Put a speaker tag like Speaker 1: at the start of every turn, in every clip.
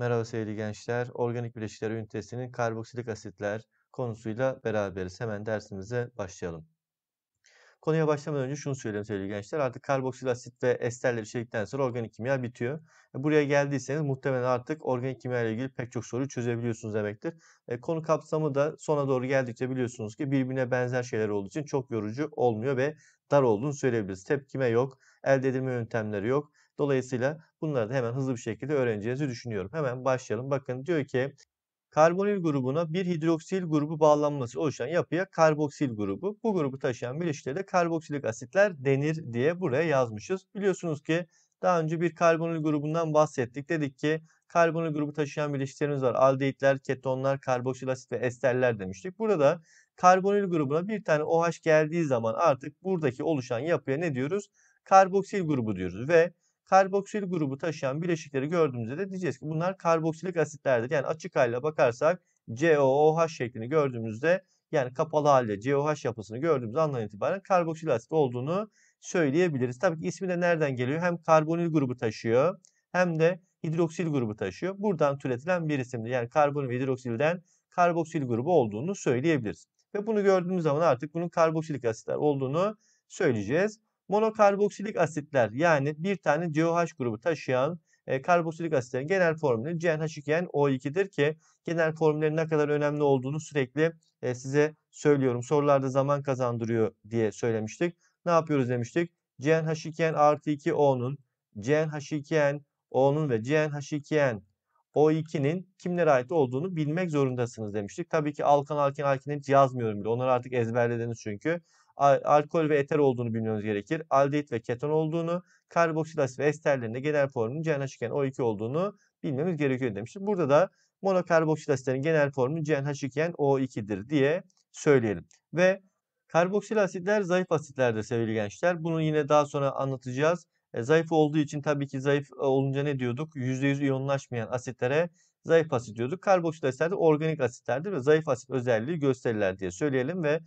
Speaker 1: Merhaba sevgili gençler. Organik bileşikler ünitesinin karboksilik asitler konusuyla beraberiz. Hemen dersimize başlayalım. Konuya başlamadan önce şunu söyleyeyim sevgili gençler. Artık karboksil asit ve esterleri içerdikten sonra organik kimya bitiyor. E, buraya geldiyseniz muhtemelen artık organik kimya ile ilgili pek çok soruyu çözebiliyorsunuz demektir. E, konu kapsamı da sona doğru geldikçe biliyorsunuz ki birbirine benzer şeyler olduğu için çok yorucu olmuyor ve dar olduğunu söyleyebiliriz. Tepkime yok, elde edilme yöntemleri yok Dolayısıyla bunları da hemen hızlı bir şekilde öğreneceğinizi düşünüyorum. Hemen başlayalım. Bakın diyor ki karbonil grubuna bir hidroksil grubu bağlanması oluşan yapıya karboksil grubu. Bu grubu taşıyan bileşiklere de karboksilik asitler denir diye buraya yazmışız. Biliyorsunuz ki daha önce bir karbonil grubundan bahsettik. Dedik ki karbonil grubu taşıyan bileşiklerimiz var. Aldehitler, ketonlar, karboksil asit ve esterler demiştik. Burada da karbonil grubuna bir tane OH geldiği zaman artık buradaki oluşan yapıya ne diyoruz? Karboksil grubu diyoruz ve karboksil grubu taşıyan bileşikleri gördüğümüzde de diyeceğiz ki bunlar karboksilik asitlerdir. Yani açık hale bakarsak COOH şeklini gördüğümüzde yani kapalı halde COH yapısını gördüğümüz andan itibaren karboksil asit olduğunu söyleyebiliriz. Tabii ki ismi de nereden geliyor? Hem karbonil grubu taşıyor hem de hidroksil grubu taşıyor. Buradan türetilen bir isimdir. Yani karbon ve hidroksilden karboksil grubu olduğunu söyleyebiliriz. Ve bunu gördüğümüz zaman artık bunun karboksilik asitler olduğunu söyleyeceğiz. Monokarboksilik asitler yani bir tane COH grubu taşıyan e, karboksilik asitlerin genel formülü CnH2nO2'dir ki genel formüllerin ne kadar önemli olduğunu sürekli e, size söylüyorum. Sorularda zaman kazandırıyor diye söylemiştik. Ne yapıyoruz demiştik. CnH2n artı 2O'nun, CnH2nO'nun ve CnH2n O2'nin kimlere ait olduğunu bilmek zorundasınız demiştik. Tabii ki alkan, alken, alkene yazmıyorum bile. Onları artık ezberlediniz çünkü alkol ve eter olduğunu bilmeniz gerekir. Aldehit ve keton olduğunu, karboksilas ve esterlerin de genel formülün cnh 2 O2 olduğunu bilmemiz gerekiyor demiştir. Burada da monokarboksil genel formülü cnh 2 O2'dir diye söyleyelim. Ve karboksil asitler zayıf asitlerdir sevgili gençler. Bunu yine daha sonra anlatacağız. E, zayıf olduğu için tabii ki zayıf e, olunca ne diyorduk? %100 iyonlaşmayan asitlere zayıf asit diyorduk. Karboksil asitler de organik asitlerdir ve zayıf asit özelliği gösterirler diye söyleyelim ve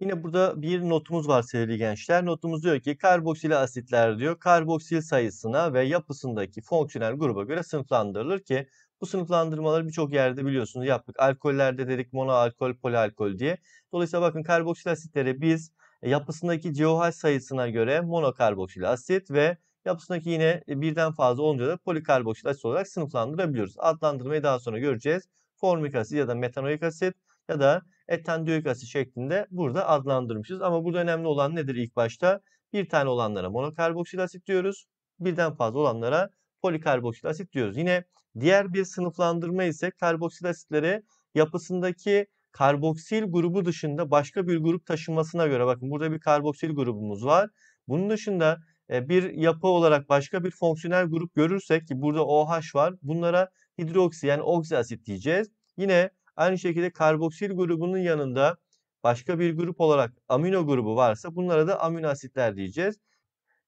Speaker 1: Yine burada bir notumuz var sevgili gençler. Notumuz diyor ki karboksil asitler diyor karboksil sayısına ve yapısındaki fonksiyonel gruba göre sınıflandırılır ki bu sınıflandırmaları birçok yerde biliyorsunuz yaptık. Alkollerde dedik monoalkol, polialkol diye. Dolayısıyla bakın karboksil asitleri biz e, yapısındaki COH sayısına göre monokarboksil asit ve yapısındaki yine e, birden fazla olunca da polikarboksil asit olarak sınıflandırabiliyoruz. Adlandırmayı daha sonra göreceğiz. Formik asit ya da metanoik asit ya da etandioik asit şeklinde burada adlandırmışız. Ama burada önemli olan nedir ilk başta? Bir tane olanlara monokarboksil asit diyoruz. Birden fazla olanlara polikarboksil asit diyoruz. Yine diğer bir sınıflandırma ise karboksil asitleri yapısındaki karboksil grubu dışında başka bir grup taşımasına göre bakın burada bir karboksil grubumuz var. Bunun dışında e, bir yapı olarak başka bir fonksiyonel grup görürsek ki burada OH var bunlara hidroksi yani oksi asit diyeceğiz. Yine Aynı şekilde karboksil grubunun yanında başka bir grup olarak amino grubu varsa bunlara da amino asitler diyeceğiz.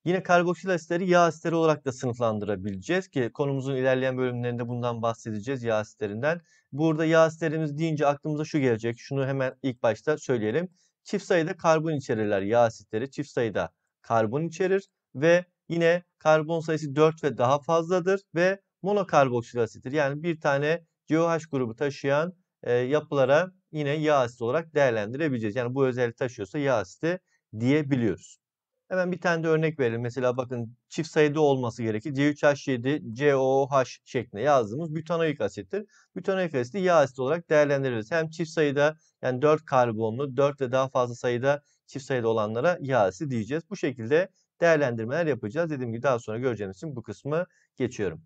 Speaker 1: Yine karboksil asitleri yağ asitleri olarak da sınıflandırabileceğiz ki konumuzun ilerleyen bölümlerinde bundan bahsedeceğiz yağ asitlerinden. Burada yağ asitlerimiz deyince aklımıza şu gelecek. Şunu hemen ilk başta söyleyelim. Çift sayıda karbon içerirler yağ asitleri. Çift sayıda karbon içerir ve yine karbon sayısı 4 ve daha fazladır ve monokarboksil asittir. Yani bir tane COH grubu taşıyan e, yapılara yine yağ asidi olarak değerlendirebileceğiz. Yani bu özelliği taşıyorsa yağ asidi diyebiliyoruz. Hemen bir tane de örnek verelim. Mesela bakın çift sayıda olması gerekir. C3H7, COOH şeklinde yazdığımız butanoik asittir. Butanoik asiti yağ asidi olarak değerlendiririz. Hem çift sayıda yani 4 karbonlu, 4 ve daha fazla sayıda çift sayıda olanlara yağ asidi diyeceğiz. Bu şekilde değerlendirmeler yapacağız. Dediğim gibi daha sonra göreceğiniz için bu kısmı geçiyorum.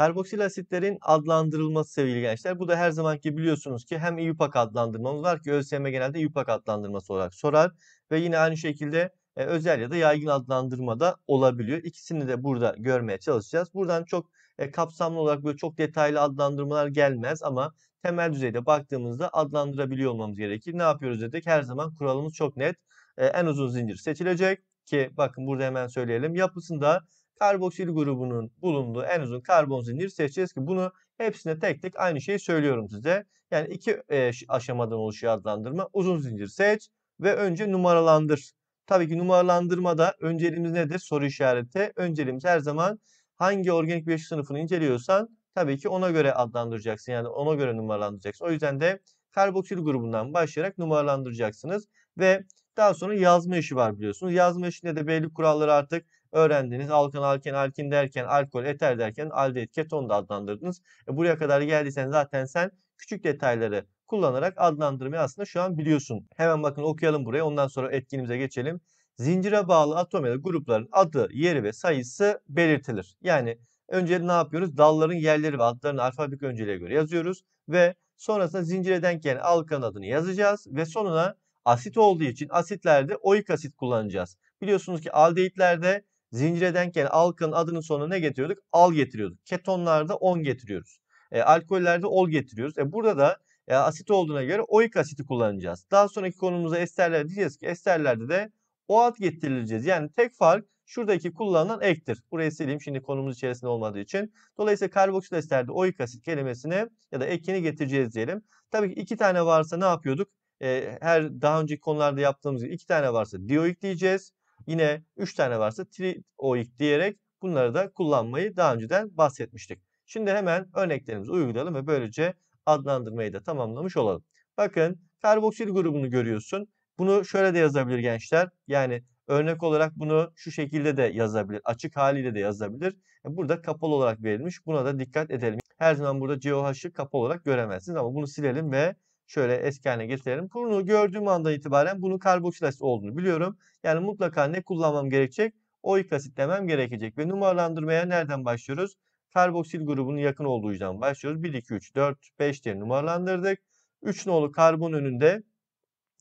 Speaker 1: Karboksil asitlerin adlandırılması sevgili gençler. Bu da her zamanki biliyorsunuz ki hem IUPAC adlandırmamız var ki ÖSYM genelde IUPAC adlandırması olarak sorar. Ve yine aynı şekilde e, özel ya da yaygın adlandırma da olabiliyor. İkisini de burada görmeye çalışacağız. Buradan çok e, kapsamlı olarak böyle çok detaylı adlandırmalar gelmez ama temel düzeyde baktığımızda adlandırabiliyor olmamız gerekir. Ne yapıyoruz dedik? Her zaman kuralımız çok net. E, en uzun zincir seçilecek ki bakın burada hemen söyleyelim. Yapısında karboksil grubunun bulunduğu en uzun karbon zinciri seçeceğiz ki bunu hepsine tek tek aynı şeyi söylüyorum size. Yani iki e, aşamadan oluşuyor adlandırma. Uzun zincir seç ve önce numaralandır. Tabii ki numaralandırmada önceliğimiz nedir? Soru işareti. Önceliğimiz her zaman hangi organik bileşik sınıfını inceliyorsan tabii ki ona göre adlandıracaksın. Yani ona göre numaralandıracaksın. O yüzden de karboksil grubundan başlayarak numaralandıracaksınız. Ve daha sonra yazma işi var biliyorsunuz. Yazma işinde de belli kuralları artık öğrendiniz. Alkan, alken, alkin derken alkol eter derken aldehit, keton da adlandırdınız. E buraya kadar geldiysen zaten sen küçük detayları kullanarak adlandırmayı aslında şu an biliyorsun. Hemen bakın okuyalım burayı. Ondan sonra etkinimize geçelim. Zincire bağlı atom grupların adı, yeri ve sayısı belirtilir. Yani önce ne yapıyoruz? Dalların yerleri ve adlarını alfabik önceliğe göre yazıyoruz ve sonrasında zincire denk gelen alkanın adını yazacağız ve sonuna asit olduğu için asitlerde oik asit kullanacağız. Biliyorsunuz ki aldehitlerde Zincire denkken alkanın adının sonuna ne getiriyorduk? Al getiriyorduk. Ketonlarda 10 getiriyoruz. E, alkollerde ol getiriyoruz. E, burada da e, asit olduğuna göre oik asiti kullanacağız. Daha sonraki konumuzda esterler diyeceğiz ki esterlerde de oat ad getirileceğiz. Yani tek fark şuradaki kullanılan ektir. Burayı sileyim şimdi konumuz içerisinde olmadığı için. Dolayısıyla karboksil esterde oik asit kelimesine ya da ekini getireceğiz diyelim. Tabii ki iki tane varsa ne yapıyorduk? E, her daha önceki konularda yaptığımız gibi iki tane varsa dioik diyeceğiz. Yine 3 tane varsa trioik diyerek bunları da kullanmayı daha önceden bahsetmiştik. Şimdi hemen örneklerimizi uygulayalım ve böylece adlandırmayı da tamamlamış olalım. Bakın karboksil grubunu görüyorsun. Bunu şöyle de yazabilir gençler. Yani örnek olarak bunu şu şekilde de yazabilir. Açık haliyle de yazabilir. E, burada kapalı olarak verilmiş. Buna da dikkat edelim. Her zaman burada COH'ı kapalı olarak göremezsiniz ama bunu silelim ve şöyle eski haline getirelim. Bunu gördüğüm andan itibaren bunun karboksil asit olduğunu biliyorum. Yani mutlaka ne kullanmam gerekecek? Oik asit demem gerekecek. Ve numaralandırmaya nereden başlıyoruz? Karboksil grubunun yakın olduğu yüzden başlıyoruz. 1, 2, 3, 4, 5 diye numaralandırdık. 3 nolu karbon önünde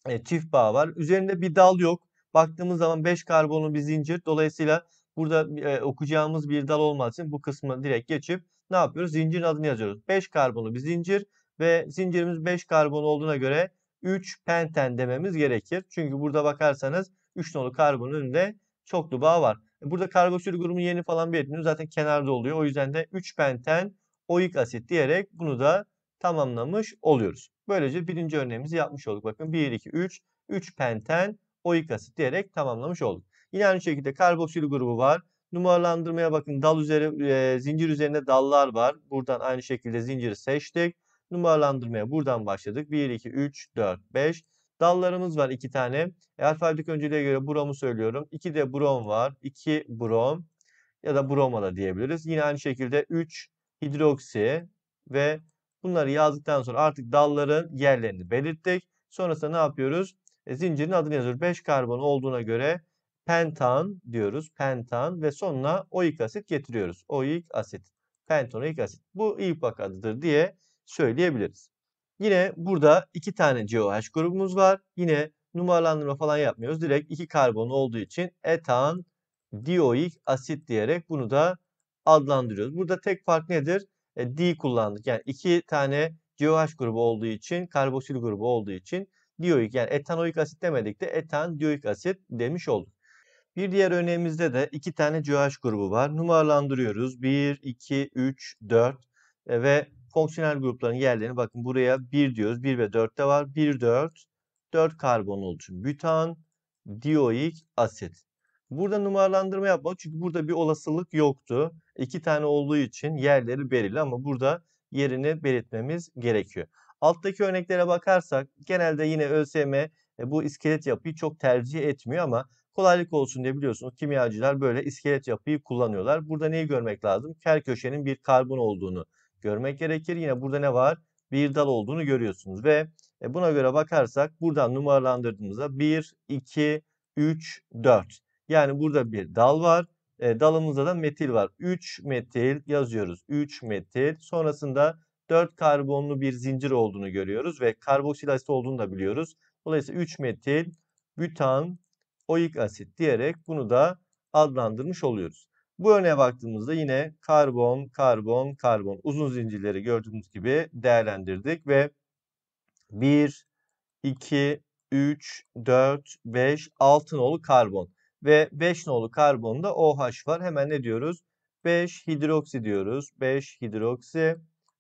Speaker 1: e, çift bağ var. Üzerinde bir dal yok. Baktığımız zaman 5 karbonlu bir zincir. Dolayısıyla burada e, okuyacağımız bir dal olmadığı için bu kısmı direkt geçip ne yapıyoruz? Zincirin adını yazıyoruz. 5 karbonlu bir zincir ve zincirimiz 5 karbon olduğuna göre 3 penten dememiz gerekir. Çünkü burada bakarsanız 3 nolu karbonun önünde çoklu bağ var. Burada karboksil grubunun yeni falan belirtmiyor. Zaten kenarda oluyor. O yüzden de 3 penten oik asit diyerek bunu da tamamlamış oluyoruz. Böylece birinci örneğimizi yapmış olduk. Bakın 1, 2, 3. 3 penten oik asit diyerek tamamlamış olduk. Yine aynı şekilde karboksil grubu var. Numaralandırmaya bakın. Dal üzeri, e, zincir üzerinde dallar var. Buradan aynı şekilde zinciri seçtik numaralandırmaya buradan başladık. 1, 2, 3, 4, 5. Dallarımız var 2 tane. E, alfabetik önceliğe göre bromu söylüyorum. 2 de brom var. 2 brom ya da broma da diyebiliriz. Yine aynı şekilde 3 hidroksi ve bunları yazdıktan sonra artık dalların yerlerini belirttik. Sonrasında ne yapıyoruz? E, zincirin adını yazıyoruz. 5 karbon olduğuna göre pentan diyoruz. Pentan ve sonuna oik asit getiriyoruz. Oik asit. Pentanoik asit. Bu ilk adıdır diye söyleyebiliriz. Yine burada iki tane COH grubumuz var. Yine numaralandırma falan yapmıyoruz. Direkt iki karbon olduğu için etan dioik asit diyerek bunu da adlandırıyoruz. Burada tek fark nedir? E, D kullandık. Yani iki tane COH grubu olduğu için, karboksil grubu olduğu için dioik yani etanoik asit demedik de etan dioik asit demiş olduk. Bir diğer örneğimizde de iki tane COH grubu var. Numaralandırıyoruz. 1, 2, 3, 4 ve Fonksiyonel grupların yerlerini bakın buraya 1 diyoruz. 1 ve de var. 1, 4, 4 karbon oluşum. Bütan, dioik, asit. Burada numaralandırma yapmak çünkü burada bir olasılık yoktu. İki tane olduğu için yerleri belirli ama burada yerini belirtmemiz gerekiyor. Alttaki örneklere bakarsak genelde yine ÖSYM e, bu iskelet yapıyı çok tercih etmiyor ama kolaylık olsun diye biliyorsunuz kimyacılar böyle iskelet yapıyı kullanıyorlar. Burada neyi görmek lazım? Kel köşenin bir karbon olduğunu görmek gerekir. Yine burada ne var? Bir dal olduğunu görüyorsunuz ve e, buna göre bakarsak buradan numaralandırdığımızda 1, 2, 3, 4. Yani burada bir dal var. E, dalımızda da metil var. 3 metil yazıyoruz. 3 metil. Sonrasında 4 karbonlu bir zincir olduğunu görüyoruz ve karboksil asit olduğunu da biliyoruz. Dolayısıyla 3 metil, bütan, oik asit diyerek bunu da adlandırmış oluyoruz. Bu örneğe baktığımızda yine karbon, karbon, karbon uzun zincirleri gördüğümüz gibi değerlendirdik ve 1, 2, 3, 4, 5, 6 nolu karbon ve 5 nolu karbonda OH var. Hemen ne diyoruz? 5 hidroksi diyoruz. 5 hidroksi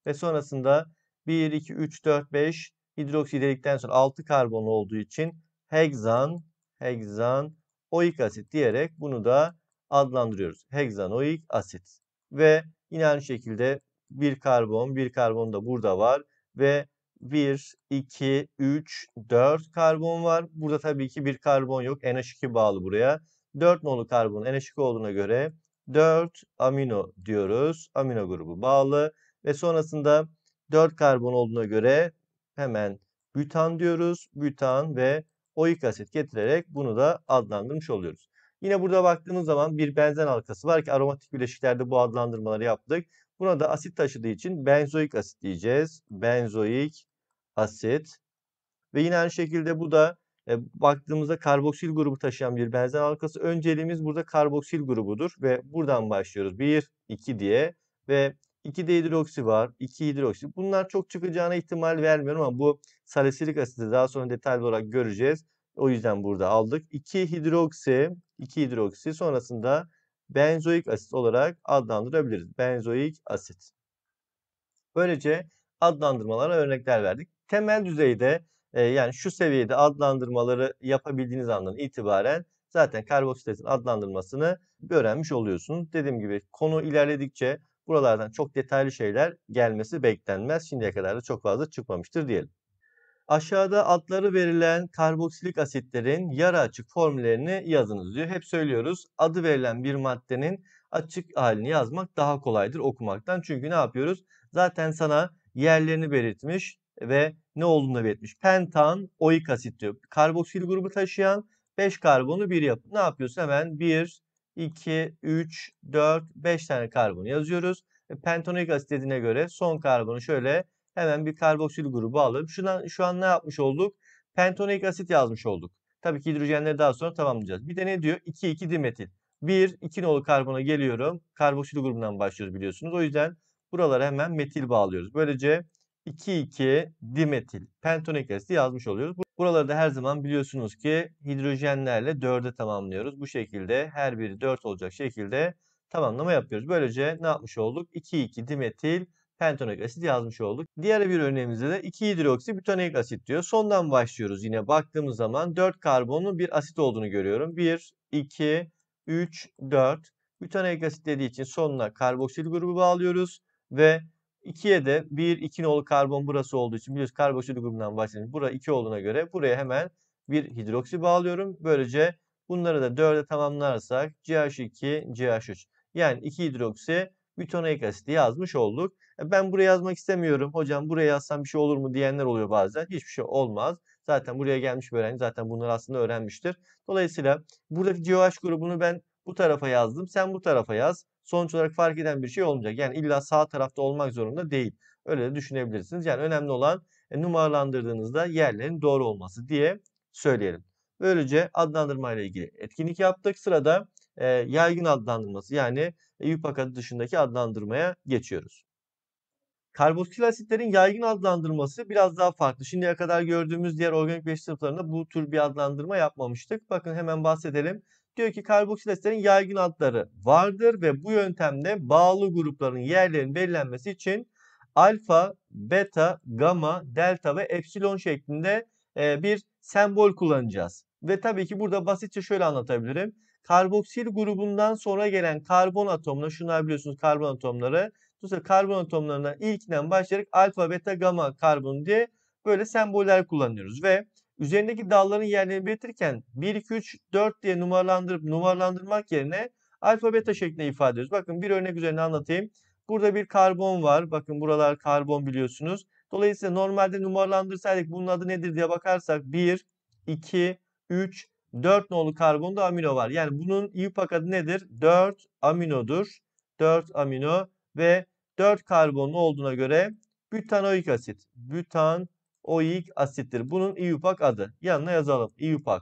Speaker 1: ve sonrasında 1, 2, 3, 4, 5 hidroksi dedikten sonra 6 karbon olduğu için hegzan, hegzan, oik asit diyerek bunu da adlandırıyoruz. Hexanoik asit. Ve yine aynı şekilde bir karbon, bir karbon da burada var ve 1, 2, 3, 4 karbon var. Burada tabii ki bir karbon yok. NH2 bağlı buraya. 4 nolu karbon NH2 olduğuna göre 4 amino diyoruz. Amino grubu bağlı ve sonrasında 4 karbon olduğuna göre hemen bütan diyoruz. Bütan ve oik asit getirerek bunu da adlandırmış oluyoruz. Yine burada baktığımız zaman bir benzen halkası var ki aromatik bileşiklerde bu adlandırmaları yaptık. Buna da asit taşıdığı için benzoik asit diyeceğiz. Benzoik asit. Ve yine aynı şekilde bu da e, baktığımızda karboksil grubu taşıyan bir benzen halkası. Önceliğimiz burada karboksil grubudur ve buradan başlıyoruz. 1, 2 diye ve 2 dehidroksi var, 2 hidroksi. Bunlar çok çıkacağına ihtimal vermiyorum ama bu salisilik asidi daha sonra detaylı olarak göreceğiz. O yüzden burada aldık. 2 hidroksi 2 hidroksi sonrasında benzoik asit olarak adlandırabiliriz. Benzoik asit. Böylece adlandırmalara örnekler verdik. Temel düzeyde e, yani şu seviyede adlandırmaları yapabildiğiniz andan itibaren zaten karboksiletin adlandırmasını öğrenmiş oluyorsunuz. Dediğim gibi konu ilerledikçe buralardan çok detaylı şeyler gelmesi beklenmez. Şimdiye kadar da çok fazla çıkmamıştır diyelim. Aşağıda adları verilen karboksilik asitlerin yarı açık formüllerini yazınız diyor. Hep söylüyoruz adı verilen bir maddenin açık halini yazmak daha kolaydır okumaktan. Çünkü ne yapıyoruz? Zaten sana yerlerini belirtmiş ve ne olduğunu da belirtmiş. Pentan oik asit diyor. Karboksil grubu taşıyan 5 karbonu bir yapı. Ne yapıyoruz? Hemen 1, 2, 3, 4, 5 tane karbon yazıyoruz. E, Pentanoik asit dediğine göre son karbonu şöyle Hemen bir karboksil grubu alalım. Şuna, şu an ne yapmış olduk? Pentonik asit yazmış olduk. Tabii ki hidrojenleri daha sonra tamamlayacağız. Bir de ne diyor? 2, 2 dimetil. 1, 2 nolu karbona geliyorum. Karboksil grubundan başlıyoruz biliyorsunuz. O yüzden buralara hemen metil bağlıyoruz. Böylece 2, 2 dimetil pentonik asit yazmış oluyoruz. Buraları da her zaman biliyorsunuz ki hidrojenlerle 4'e tamamlıyoruz. Bu şekilde her biri 4 olacak şekilde tamamlama yapıyoruz. Böylece ne yapmış olduk? 2, 2 dimetil pentanoik asit yazmış olduk. Diğer bir örneğimizde de 2 hidroksi butanoik asit diyor. Sondan başlıyoruz yine baktığımız zaman 4 karbonlu bir asit olduğunu görüyorum. 1, 2, 3, 4. Butanoik asit dediği için sonuna karboksil grubu bağlıyoruz ve 2'ye de 1, 2 nolu karbon burası olduğu için biliyoruz karboksil grubundan bahsediyoruz. Bura 2 olduğuna göre buraya hemen bir hidroksi bağlıyorum. Böylece bunları da 4'e tamamlarsak CH2, CH3. Yani 2 hidroksi bütonik asidi yazmış olduk. E, ben buraya yazmak istemiyorum. Hocam buraya yazsam bir şey olur mu diyenler oluyor bazen. Hiçbir şey olmaz. Zaten buraya gelmiş bir öğrenci zaten bunları aslında öğrenmiştir. Dolayısıyla buradaki GOH grubunu ben bu tarafa yazdım. Sen bu tarafa yaz. Sonuç olarak fark eden bir şey olmayacak. Yani illa sağ tarafta olmak zorunda değil. Öyle de düşünebilirsiniz. Yani önemli olan e, numaralandırdığınızda yerlerin doğru olması diye söyleyelim. Böylece adlandırma ile ilgili etkinlik yaptık. Sırada e, yaygın adlandırması yani EUPAC adı dışındaki adlandırmaya geçiyoruz. Karboksil asitlerin yaygın adlandırması biraz daha farklı. Şimdiye kadar gördüğümüz diğer organik beş sınıflarında bu tür bir adlandırma yapmamıştık. Bakın hemen bahsedelim. Diyor ki karboksil asitlerin yaygın adları vardır ve bu yöntemde bağlı grupların yerlerinin belirlenmesi için alfa, beta, gamma, delta ve epsilon şeklinde bir sembol kullanacağız. Ve tabii ki burada basitçe şöyle anlatabilirim. Karboksil grubundan sonra gelen karbon atomuna şunlar biliyorsunuz karbon atomları. Dolayısıyla karbon atomlarına ilkinden başlayarak alfa, beta, gama karbon diye böyle semboller kullanıyoruz. Ve üzerindeki dalların yerlerini belirtirken 1, 2, 3, 4 diye numaralandırıp numaralandırmak yerine alfa, beta şeklinde ifade ediyoruz. Bakın bir örnek üzerine anlatayım. Burada bir karbon var. Bakın buralar karbon biliyorsunuz. Dolayısıyla normalde numaralandırsaydık bunun adı nedir diye bakarsak 1, 2, 3, 4 nolu karbonda amino var. Yani bunun IUPAC adı nedir? 4 aminodur. 4 amino ve 4 karbonlu olduğuna göre butanoik asit. Butanoik asittir. Bunun IUPAC adı. Yanına yazalım. IUPAC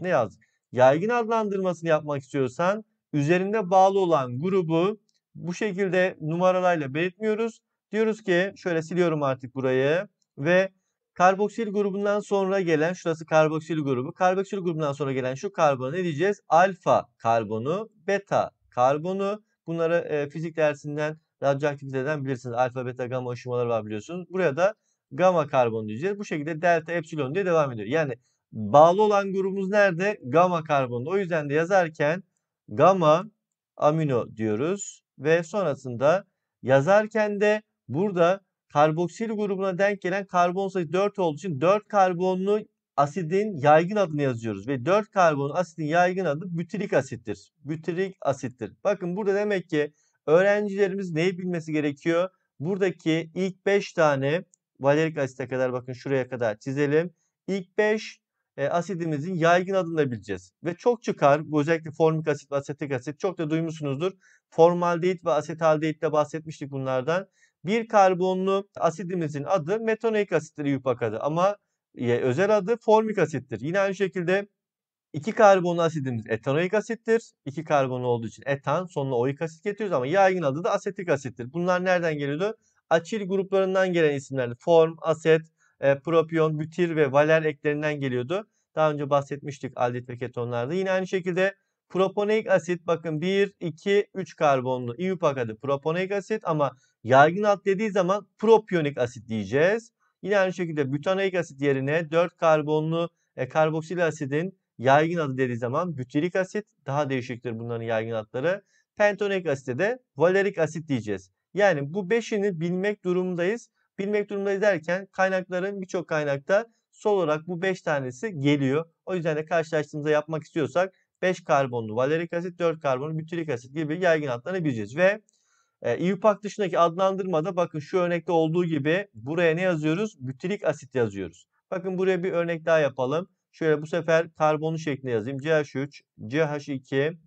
Speaker 1: ne yazdık. Yaygın adlandırmasını yapmak istiyorsan üzerinde bağlı olan grubu bu şekilde numaralarla belirtmiyoruz. Diyoruz ki şöyle siliyorum artık burayı ve Karboksil grubundan sonra gelen şurası karboksil grubu. Karboksil grubundan sonra gelen şu karbonu ne diyeceğiz? Alfa karbonu, beta karbonu. Bunları e, fizik dersinden radyoaktiviteden bilirsiniz. Alfa, beta, gamma aşamaları var biliyorsunuz. Buraya da gamma karbonu diyeceğiz. Bu şekilde delta, epsilon diye devam ediyor. Yani bağlı olan grubumuz nerede? Gamma karbonu. O yüzden de yazarken gamma amino diyoruz ve sonrasında yazarken de burada karboksil grubuna denk gelen karbon sayısı 4 olduğu için 4 karbonlu asidin yaygın adını yazıyoruz. Ve 4 karbonlu asidin yaygın adı butirik asittir. Butirik asittir. Bakın burada demek ki öğrencilerimiz neyi bilmesi gerekiyor? Buradaki ilk 5 tane valerik asite kadar bakın şuraya kadar çizelim. İlk 5 e, asidimizin yaygın adını da bileceğiz. Ve çok çıkar. Özellikle formik asit ve asetik asit. Çok da duymuşsunuzdur. Formaldehit ve asetaldehit de bahsetmiştik bunlardan bir karbonlu asidimizin adı metonik asittir yupak adı ama özel adı formik asittir. Yine aynı şekilde iki karbonlu asidimiz etanoik asittir. İki karbonlu olduğu için etan sonuna oik asit getiriyoruz ama yaygın adı da asetik asittir. Bunlar nereden geliyordu? Açil gruplarından gelen isimlerdi. Form, aset, e, propiyon, bütil ve valer eklerinden geliyordu. Daha önce bahsetmiştik aldehit ve ketonlarda. Yine aynı şekilde Proponik asit bakın 1, 2, 3 karbonlu İUPAC adı proponik asit ama yaygın alt dediği zaman propionik asit diyeceğiz. Yine aynı şekilde butanoik asit yerine 4 karbonlu e, karboksil asidin yaygın adı dediği zaman butirik asit daha değişiktir bunların yaygın adları. Pentonik asite de valerik asit diyeceğiz. Yani bu beşini bilmek durumundayız. Bilmek durumundayız derken kaynakların birçok kaynakta sol olarak bu 5 tanesi geliyor. O yüzden de karşılaştığımızda yapmak istiyorsak 5 karbonlu valerik asit, 4 karbonlu butirik asit gibi yaygın adlarını bileceğiz. Ve e, IUPAC dışındaki adlandırmada bakın şu örnekte olduğu gibi buraya ne yazıyoruz? Butirik asit yazıyoruz. Bakın buraya bir örnek daha yapalım. Şöyle bu sefer karbonu şeklinde yazayım. CH3, CH2,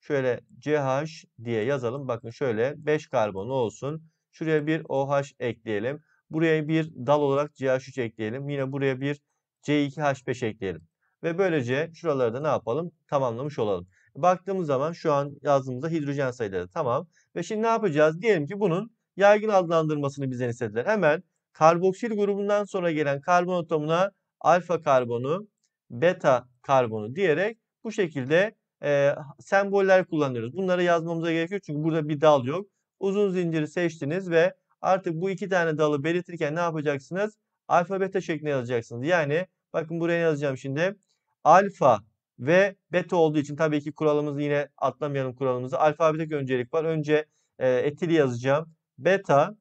Speaker 1: şöyle CH diye yazalım. Bakın şöyle 5 karbonu olsun. Şuraya bir OH ekleyelim. Buraya bir dal olarak CH3 ekleyelim. Yine buraya bir C2H5 ekleyelim. Ve böylece şuraları da ne yapalım? Tamamlamış olalım. Baktığımız zaman şu an yazdığımızda hidrojen sayıları tamam. Ve şimdi ne yapacağız? Diyelim ki bunun yaygın adlandırmasını bize istediler. Hemen karboksil grubundan sonra gelen karbon atomuna alfa karbonu, beta karbonu diyerek bu şekilde e, semboller kullanıyoruz. Bunları yazmamıza gerek yok çünkü burada bir dal yok. Uzun zinciri seçtiniz ve artık bu iki tane dalı belirtirken ne yapacaksınız? Alfa beta şeklinde yazacaksınız. Yani bakın buraya yazacağım şimdi alfa ve beta olduğu için tabii ki kuralımızı yine atlamayalım kuralımızı. Alfabetik öncelik var. Önce e, etil yazacağım. Beta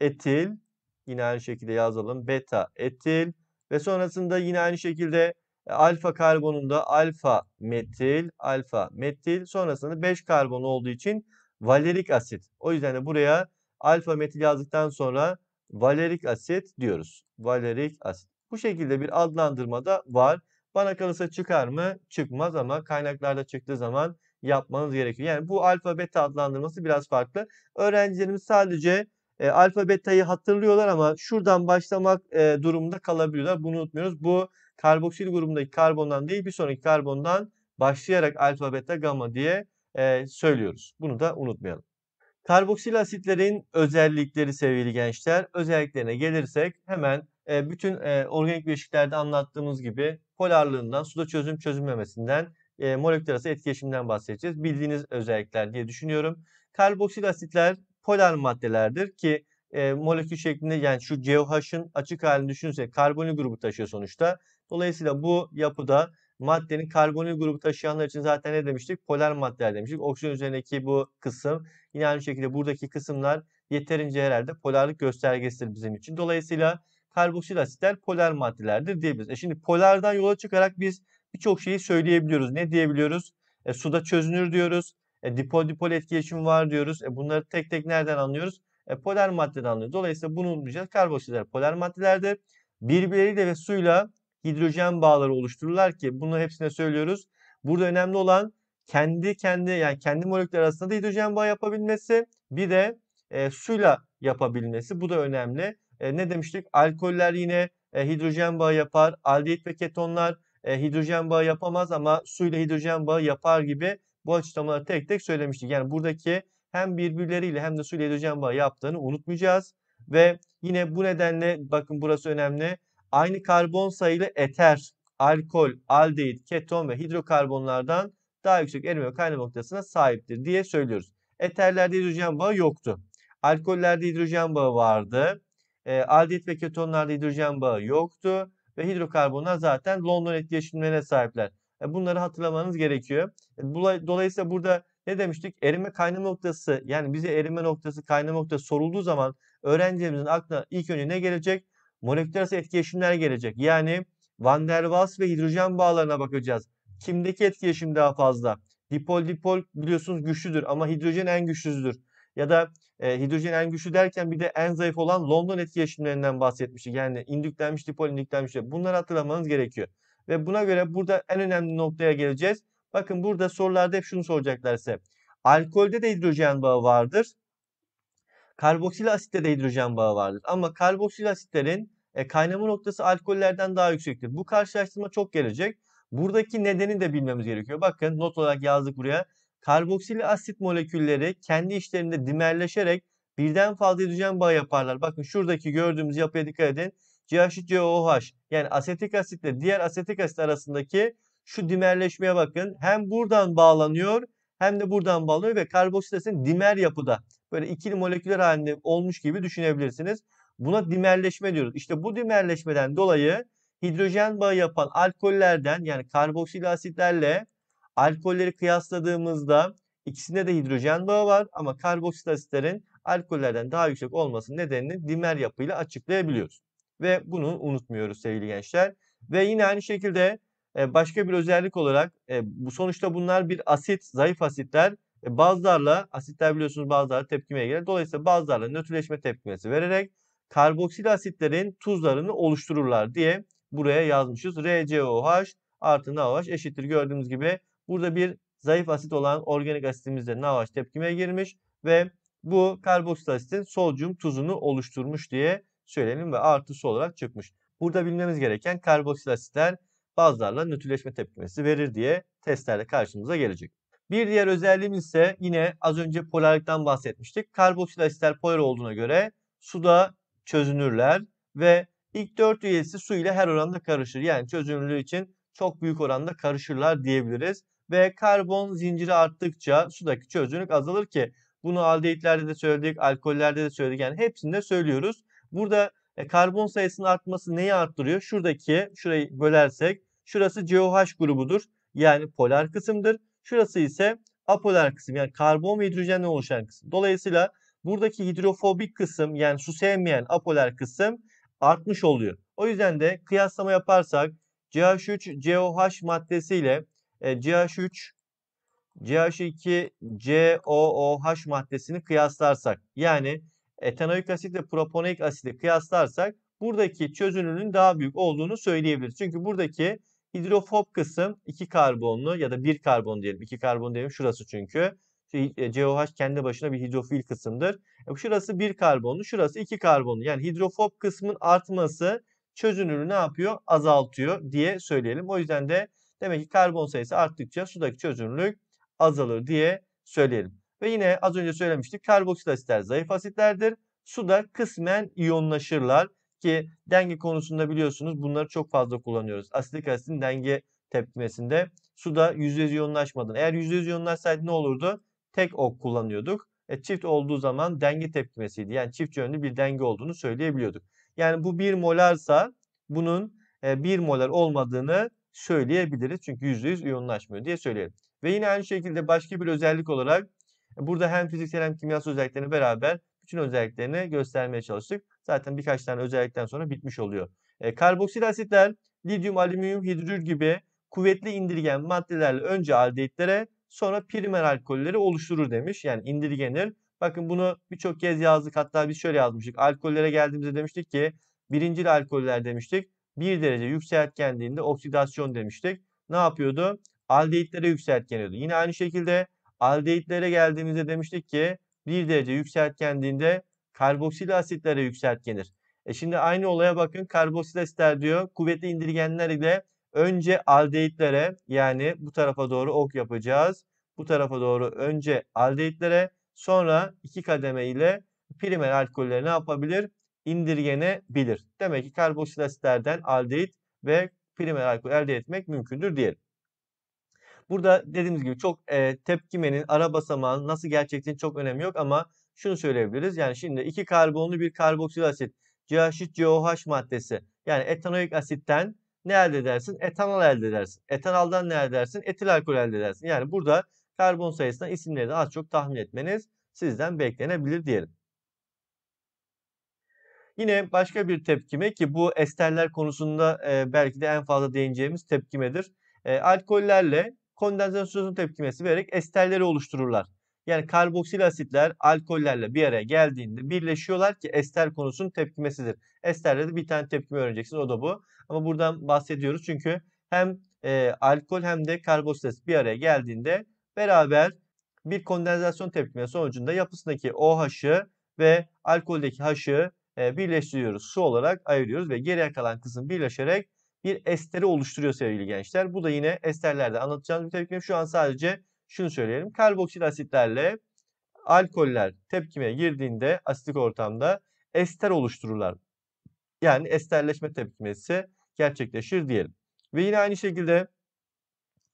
Speaker 1: etil yine aynı şekilde yazalım. Beta etil ve sonrasında yine aynı şekilde e, alfa karbonunda alfa metil, alfa metil sonrasında 5 karbon olduğu için valerik asit. O yüzden de buraya alfa metil yazdıktan sonra valerik asit diyoruz. Valerik asit. Bu şekilde bir adlandırma da var. Bana kalırsa çıkar mı? Çıkmaz ama kaynaklarda çıktığı zaman yapmanız gerekiyor. Yani bu alfa beta adlandırması biraz farklı. Öğrencilerimiz sadece e, alfa betayı hatırlıyorlar ama şuradan başlamak e, durumunda kalabiliyorlar. Bunu unutmuyoruz. Bu karboksil grubundaki karbondan değil bir sonraki karbondan başlayarak alfa beta gamma diye e, söylüyoruz. Bunu da unutmayalım. Karboksil asitlerin özellikleri sevgili gençler. Özelliklerine gelirsek hemen bütün organik bileşiklerde anlattığımız gibi polarlığından, suda çözüm çözülmemesinden, moleküler arası etkileşimden bahsedeceğiz. Bildiğiniz özellikler diye düşünüyorum. Karboksil asitler polar maddelerdir ki molekül şeklinde yani şu COH'ın açık halini düşünürsek karbonil grubu taşıyor sonuçta. Dolayısıyla bu yapıda maddenin karbonil grubu taşıyanlar için zaten ne demiştik? Polar maddeler demiştik. Oksijen üzerindeki bu kısım yine aynı şekilde buradaki kısımlar yeterince herhalde polarlık göstergesidir bizim için. Dolayısıyla karboksil asitler polar maddelerdir diyebiliriz. E şimdi polardan yola çıkarak biz birçok şeyi söyleyebiliyoruz. Ne diyebiliyoruz? E, suda çözünür diyoruz. E, dipol dipol etkileşim var diyoruz. E, bunları tek tek nereden anlıyoruz? E, polar maddeden anlıyoruz. Dolayısıyla bunu unutmayacağız. Karboksilitler polar maddelerdir. birbirleriyle ve suyla hidrojen bağları oluştururlar ki bunu hepsine söylüyoruz. Burada önemli olan kendi kendi yani kendi moleküller arasında da hidrojen bağı yapabilmesi bir de e, suyla yapabilmesi bu da önemli. E, ne demiştik? Alkoller yine e, hidrojen bağı yapar. Aldehit ve ketonlar e, hidrojen bağı yapamaz ama suyla hidrojen bağı yapar gibi bu açıklamaları tek tek söylemiştik. Yani buradaki hem birbirleriyle hem de suyla hidrojen bağı yaptığını unutmayacağız. Ve yine bu nedenle bakın burası önemli. Aynı karbon sayılı eter, alkol, aldehit, keton ve hidrokarbonlardan daha yüksek erime ve kaynama noktasına sahiptir diye söylüyoruz. Eterlerde hidrojen bağı yoktu. Alkollerde hidrojen bağı vardı. E, ee, aldehit ve ketonlarda hidrojen bağı yoktu ve hidrokarbonlar zaten London etkileşimlerine sahipler. E, bunları hatırlamanız gerekiyor. E, dolayısıyla burada ne demiştik? Erime kaynama noktası yani bize erime noktası kaynama noktası sorulduğu zaman öğrencilerimizin aklına ilk önce ne gelecek? Moleküler etkileşimler gelecek. Yani Van der Waals ve hidrojen bağlarına bakacağız. Kimdeki etkileşim daha fazla? Dipol dipol biliyorsunuz güçlüdür ama hidrojen en güçsüzdür ya da e, hidrojen en güçlü derken bir de en zayıf olan London etkileşimlerinden bahsetmiştik. Yani indüklenmiş, dipol indüklenmiş. Şey. Bunları hatırlamanız gerekiyor. Ve buna göre burada en önemli noktaya geleceğiz. Bakın burada sorularda hep şunu soracaklar size. Alkolde de hidrojen bağı vardır. Karboksil asitte de hidrojen bağı vardır. Ama karboksil asitlerin e, kaynama noktası alkollerden daha yüksektir. Bu karşılaştırma çok gelecek. Buradaki nedeni de bilmemiz gerekiyor. Bakın not olarak yazdık buraya. Karboksil asit molekülleri kendi işlerinde dimerleşerek birden fazla hidrojen bağı yaparlar. Bakın şuradaki gördüğümüz yapıya dikkat edin. CH3COOH yani asetik asitle diğer asetik asit arasındaki şu dimerleşmeye bakın. Hem buradan bağlanıyor hem de buradan bağlanıyor ve karboksil asitin dimer yapıda böyle ikili moleküler halinde olmuş gibi düşünebilirsiniz. Buna dimerleşme diyoruz. İşte bu dimerleşmeden dolayı hidrojen bağı yapan alkollerden yani karboksil asitlerle Alkolleri kıyasladığımızda ikisinde de hidrojen bağı var ama karboksil asitlerin alkollerden daha yüksek olması nedenini dimer yapıyla açıklayabiliyoruz. Ve bunu unutmuyoruz sevgili gençler. Ve yine aynı şekilde e, başka bir özellik olarak e, bu sonuçta bunlar bir asit, zayıf asitler. E, bazılarla, asitler biliyorsunuz bazılarla tepkimeye gelir Dolayısıyla bazılarla nötrleşme tepkimesi vererek karboksil asitlerin tuzlarını oluştururlar diye buraya yazmışız. RCOH artı NaOH eşittir gördüğünüz gibi Burada bir zayıf asit olan organik asitimizle NaOH tepkimeye girmiş ve bu karboksil asitin sodyum tuzunu oluşturmuş diye söyleyelim ve artısı olarak çıkmış. Burada bilmemiz gereken karboksil asitler bazılarla nötrleşme tepkimesi verir diye testlerde karşımıza gelecek. Bir diğer özelliğimiz ise yine az önce polarlıktan bahsetmiştik. Karboksil asitler polar olduğuna göre suda çözünürler ve ilk 4 üyesi su ile her oranda karışır. Yani çözünürlüğü için çok büyük oranda karışırlar diyebiliriz ve karbon zinciri arttıkça sudaki çözünürlük azalır ki bunu aldehitlerde de söyledik, alkollerde de söyledik. Yani hepsinde söylüyoruz. Burada e, karbon sayısının artması neyi arttırıyor? Şuradaki, şurayı bölersek şurası COH grubudur. Yani polar kısımdır. Şurası ise apolar kısım yani karbon ve hidrojenle oluşan kısım. Dolayısıyla buradaki hidrofobik kısım yani su sevmeyen apolar kısım artmış oluyor. O yüzden de kıyaslama yaparsak CH3 COH maddesiyle e, CH3, CH2, COOH maddesini kıyaslarsak yani etanoik asit ve proponoik asidi kıyaslarsak buradaki çözünürlüğün daha büyük olduğunu söyleyebiliriz. Çünkü buradaki hidrofob kısım 2 karbonlu ya da 1 karbon diyelim. 2 karbon diyelim şurası çünkü. E, COH kendi başına bir hidrofil kısımdır. E, şurası 1 karbonlu, şurası 2 karbonlu. Yani hidrofob kısmın artması çözünürlüğü ne yapıyor? Azaltıyor diye söyleyelim. O yüzden de Demek ki karbon sayısı arttıkça sudaki çözünürlük azalır diye söyleyelim. Ve yine az önce söylemiştik karboksil asitler zayıf asitlerdir. Suda kısmen iyonlaşırlar ki denge konusunda biliyorsunuz bunları çok fazla kullanıyoruz. Asitik asitin denge tepkimesinde suda %100 iyonlaşmadan. Eğer %100 iyonlaşsaydı ne olurdu? Tek ok kullanıyorduk. E, çift olduğu zaman denge tepkimesiydi. Yani çift yönlü bir denge olduğunu söyleyebiliyorduk. Yani bu 1 molarsa bunun 1 e, molar olmadığını söyleyebiliriz. Çünkü %100 iyonlaşmıyor diye söyleyelim. Ve yine aynı şekilde başka bir özellik olarak burada hem fiziksel hem kimyasal özelliklerini beraber bütün özelliklerini göstermeye çalıştık. Zaten birkaç tane özellikten sonra bitmiş oluyor. E, karboksil asitler lityum, alüminyum, hidrür gibi kuvvetli indirgen maddelerle önce aldehitlere sonra primer alkolleri oluşturur demiş. Yani indirgenir. Bakın bunu birçok kez yazdık. Hatta biz şöyle yazmıştık. Alkollere geldiğimizde demiştik ki birincil alkoller demiştik. 1 derece yükseltgenliğinde oksidasyon demiştik. Ne yapıyordu? Aldehitlere yükseltgeniyordu. Yine aynı şekilde aldehitlere geldiğimizde demiştik ki 1 derece yükseltgenliğinde karboksil asitlere yükseltgenir. E şimdi aynı olaya bakın karboksil asitler diyor kuvvetli indirgenler ile önce aldehitlere yani bu tarafa doğru ok yapacağız. Bu tarafa doğru önce aldehitlere sonra iki kademe ile primer alkolleri ne yapabilir? indirgenebilir. Demek ki karboksil asitlerden aldehit ve primer alkol elde etmek mümkündür diyelim. Burada dediğimiz gibi çok e, tepkimenin ara basamağın nasıl gerçekleştiğinin çok önemi yok ama şunu söyleyebiliriz. Yani şimdi iki karbonlu bir karboksil asit CH3COH maddesi yani etanoik asitten ne elde edersin? Etanol elde edersin. Etanoldan ne elde edersin? Etil alkol elde edersin. Yani burada karbon sayısından isimleri de az çok tahmin etmeniz sizden beklenebilir diyelim. Yine başka bir tepkime ki bu esterler konusunda e, belki de en fazla değineceğimiz tepkimedir. E, alkollerle kondensasyon tepkimesi vererek esterleri oluştururlar. Yani karboksil asitler alkollerle bir araya geldiğinde birleşiyorlar ki ester konusunun tepkimesidir. Esterle de bir tane tepkime öğreneceksiniz o da bu. Ama buradan bahsediyoruz çünkü hem e, alkol hem de karboksil asit bir araya geldiğinde beraber bir kondensasyon tepkimesi sonucunda yapısındaki OH'ı ve alkoldeki H'ı e, birleştiriyoruz. Su olarak ayırıyoruz ve geriye kalan kısım birleşerek bir esteri oluşturuyor sevgili gençler. Bu da yine esterlerde anlatacağımız bir tepkime. Şu an sadece şunu söyleyelim. Karboksil asitlerle alkoller tepkimeye girdiğinde asitik ortamda ester oluştururlar. Yani esterleşme tepkimesi gerçekleşir diyelim. Ve yine aynı şekilde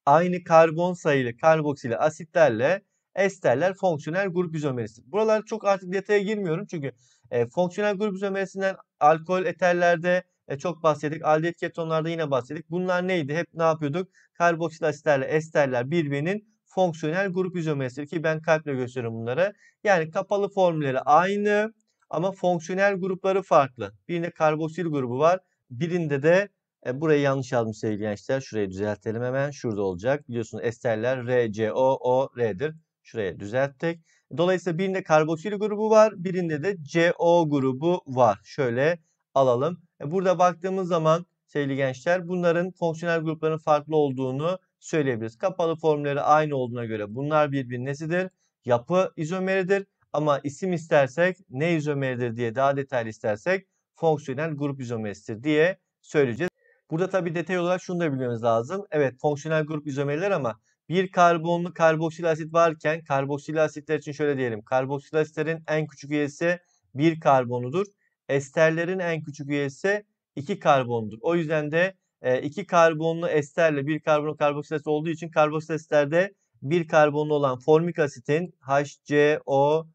Speaker 1: aynı karbon sayılı karboksil asitlerle esterler fonksiyonel grup izomerisi. Buralar çok artık detaya girmiyorum çünkü e, fonksiyonel grup izomerisinden alkol eterlerde e, çok bahsettik. Aldehit ketonlarda yine bahsettik. Bunlar neydi? Hep ne yapıyorduk? Karboksil asitlerle esterler birbirinin fonksiyonel grup izomerisi ki ben kalple gösteriyorum bunlara. Yani kapalı formülleri aynı ama fonksiyonel grupları farklı. Birinde karboksil grubu var. Birinde de e, burayı yanlış yazmış sevgili gençler. Şurayı düzeltelim hemen. Şurada olacak. Biliyorsunuz esterler R, C, O, O, R'dir. Şuraya düzelttik. Dolayısıyla birinde karboksil grubu var, birinde de CO grubu var. Şöyle alalım. E, burada baktığımız zaman sevgili gençler bunların fonksiyonel gruplarının farklı olduğunu söyleyebiliriz. Kapalı formülleri aynı olduğuna göre bunlar birbirinin nesidir? Yapı izomeridir. Ama isim istersek ne izomeridir diye daha detaylı istersek fonksiyonel grup izomerisidir diye söyleyeceğiz. Burada tabii detay olarak şunu da bilmemiz lazım. Evet fonksiyonel grup izomeriler ama bir karbonlu karboksil asit varken karboksil asitler için şöyle diyelim. Karboksil asitlerin en küçük üyesi bir karbonudur. Esterlerin en küçük üyesi iki karbondur. O yüzden de e, iki karbonlu esterle bir karbonlu karboksil asit olduğu için karboksil asitlerde bir karbonlu olan formik asitin HCO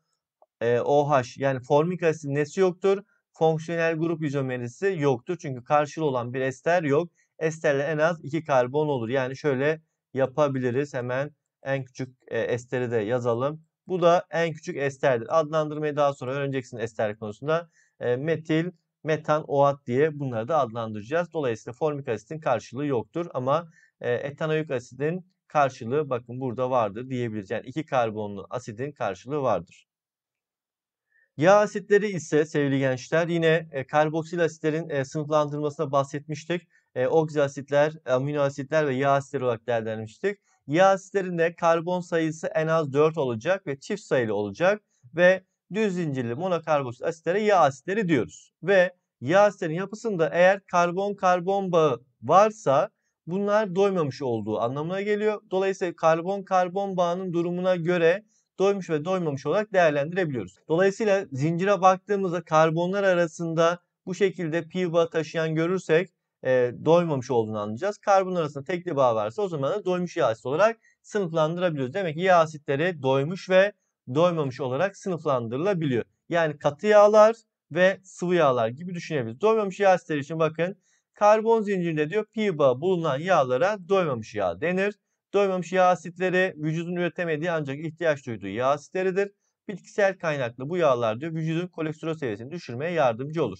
Speaker 1: e, OH yani formik asitin nesi yoktur? Fonksiyonel grup izomerisi yoktur. Çünkü karşılığı olan bir ester yok. Esterle en az iki karbon olur. Yani şöyle yapabiliriz. Hemen en küçük e, esteri de yazalım. Bu da en küçük esterdir. Adlandırmayı daha sonra öğreneceksiniz ester konusunda. E, metil, metan, OAT diye bunları da adlandıracağız. Dolayısıyla formik asitin karşılığı yoktur ama e, etanoik asidin karşılığı bakın burada vardır diyebiliriz. Yani iki karbonlu asidin karşılığı vardır. Yağ asitleri ise sevgili gençler yine e, karboksil asitlerin e, sınıflandırmasına bahsetmiştik e, oksasitler, amino asitler ve yağ asitleri olarak değerlendirmiştik. Yağ asitlerinde karbon sayısı en az 4 olacak ve çift sayılı olacak ve düz zincirli monokarbonhidrat asitlere yağ asitleri diyoruz. Ve yağ asitlerin yapısında eğer karbon-karbon bağı varsa bunlar doymamış olduğu anlamına geliyor. Dolayısıyla karbon-karbon bağının durumuna göre doymuş ve doymamış olarak değerlendirebiliyoruz. Dolayısıyla zincire baktığımızda karbonlar arasında bu şekilde pi bağı taşıyan görürsek e, doymamış olduğunu anlayacağız. Karbon arasında tekli bağ varsa o zaman da doymuş yağ asit olarak sınıflandırabiliyoruz. Demek ki yağ asitleri doymuş ve doymamış olarak sınıflandırılabiliyor. Yani katı yağlar ve sıvı yağlar gibi düşünebiliriz. Doymamış yağ asitleri için bakın karbon zincirinde diyor pi bağı bulunan yağlara doymamış yağ denir. Doymamış yağ asitleri vücudun üretemediği ancak ihtiyaç duyduğu yağ asitleridir. Bitkisel kaynaklı bu yağlar diyor vücudun kolesterol seviyesini düşürmeye yardımcı olur.